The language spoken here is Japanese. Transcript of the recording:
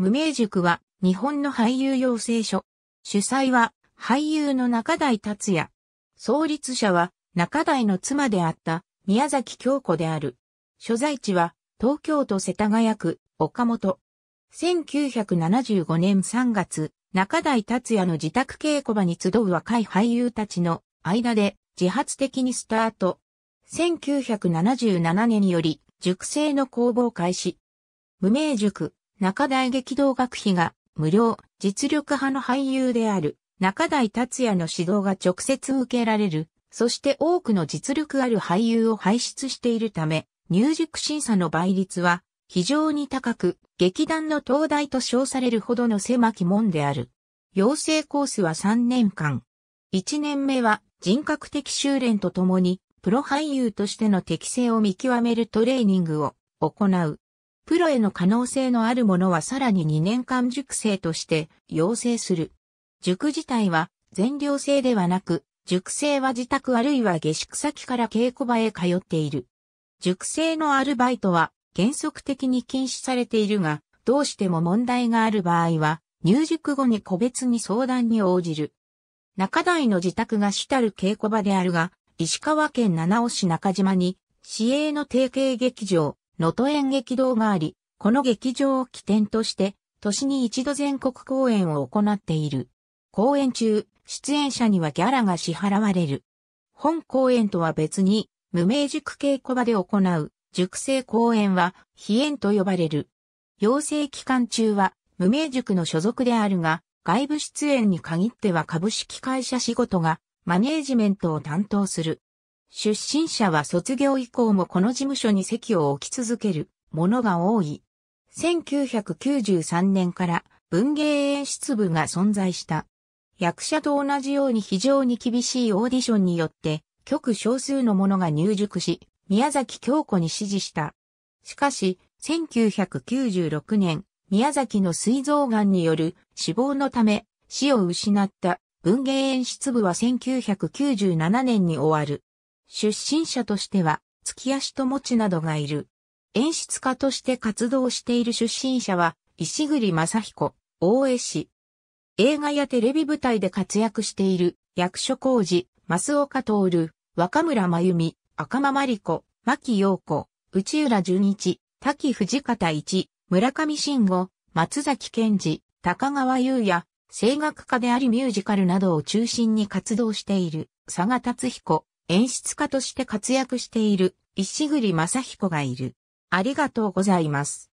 無名塾は日本の俳優養成所。主催は俳優の中台達也。創立者は中台の妻であった宮崎京子である。所在地は東京都世田谷区岡本。1975年3月、中台達也の自宅稽古場に集う若い俳優たちの間で自発的にスタート。1977年により、塾生の工房開始。無名塾、中大劇動学費が無料、実力派の俳優である中大達也の指導が直接受けられる、そして多くの実力ある俳優を輩出しているため、入塾審査の倍率は非常に高く、劇団の東大と称されるほどの狭き門である。養成コースは3年間。1年目は人格的修練とともに、プロ俳優としての適性を見極めるトレーニングを行う。プロへの可能性のあるものはさらに2年間熟成として養成する。塾自体は全寮制ではなく、塾生は自宅あるいは下宿先から稽古場へ通っている。塾生のアルバイトは原則的に禁止されているが、どうしても問題がある場合は、入塾後に個別に相談に応じる。中台の自宅が主たる稽古場であるが、石川県七尾市中島に、市営の提携劇場、能登演劇堂があり、この劇場を起点として、年に一度全国公演を行っている。公演中、出演者にはギャラが支払われる。本公演とは別に、無名塾稽古場で行う、塾生公演は、非演と呼ばれる。養成期間中は、無名塾の所属であるが、外部出演に限っては株式会社仕事が、マネージメントを担当する。出身者は卒業以降もこの事務所に席を置き続けるものが多い。1993年から文芸演出部が存在した。役者と同じように非常に厳しいオーディションによって、極少数の者が入塾し、宮崎京子に指示した。しかし、1996年、宮崎の膵臓癌による死亡のため、死を失った文芸演出部は1997年に終わる。出身者としては、月足友ちなどがいる。演出家として活動している出身者は、石栗正彦、大江氏。映画やテレビ舞台で活躍している、役所工事、増岡徹、若村真由美、赤間真理子、牧陽子、内浦淳一、滝藤方一、村上信吾、松崎健二、高川優也、声楽家でありミュージカルなどを中心に活動している、佐賀達彦、演出家として活躍している石栗正彦がいる。ありがとうございます。